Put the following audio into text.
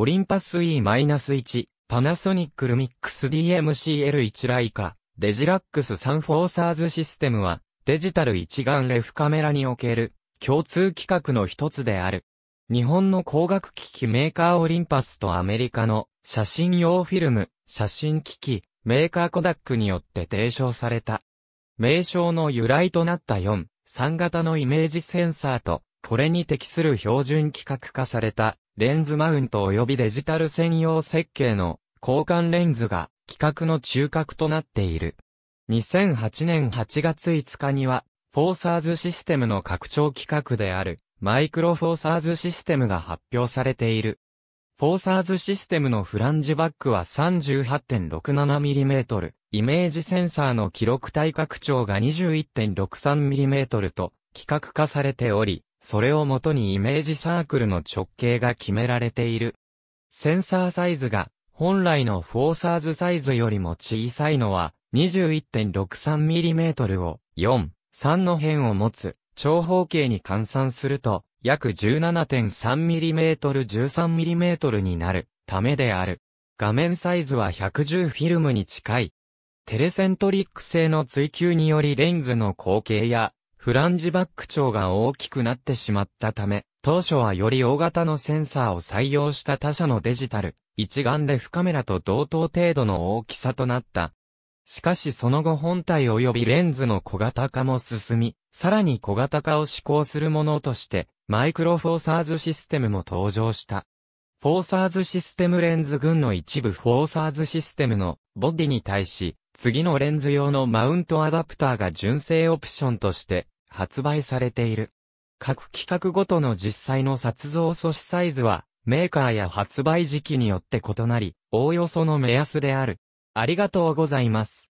オリンパス E-1、パナソニックルミックス DMCL1 ライカ、デジラックスサンフォーサーズシステムは、デジタル一眼レフカメラにおける、共通規格の一つである。日本の光学機器メーカーオリンパスとアメリカの写真用フィルム、写真機器、メーカーコダックによって提唱された。名称の由来となった4、3型のイメージセンサーと、これに適する標準規格化されたレンズマウント及びデジタル専用設計の交換レンズが企画の中核となっている。2008年8月5日には、フォーサーズシステムの拡張規格である、マイクロフォーサーズシステムが発表されている。フォーサーズシステムのフランジバックは 38.67mm、イメージセンサーの記録体拡張が 21.63mm と、規格化されており、それをもとにイメージサークルの直径が決められている。センサーサイズが本来のフォーサーズサイズよりも小さいのは 21.63mm を4、3の辺を持つ長方形に換算すると約 17.3mm13mm になるためである。画面サイズは110フィルムに近い。テレセントリック製の追求によりレンズの光景やフランジバック長が大きくなってしまったため、当初はより大型のセンサーを採用した他社のデジタル、一眼レフカメラと同等程度の大きさとなった。しかしその後本体及びレンズの小型化も進み、さらに小型化を試行するものとして、マイクロフォーサーズシステムも登場した。フォーサーズシステムレンズ群の一部フォーサーズシステムのボディに対し、次のレンズ用のマウントアダプターが純正オプションとして発売されている。各規格ごとの実際の撮像素子サイズはメーカーや発売時期によって異なり、おおよその目安である。ありがとうございます。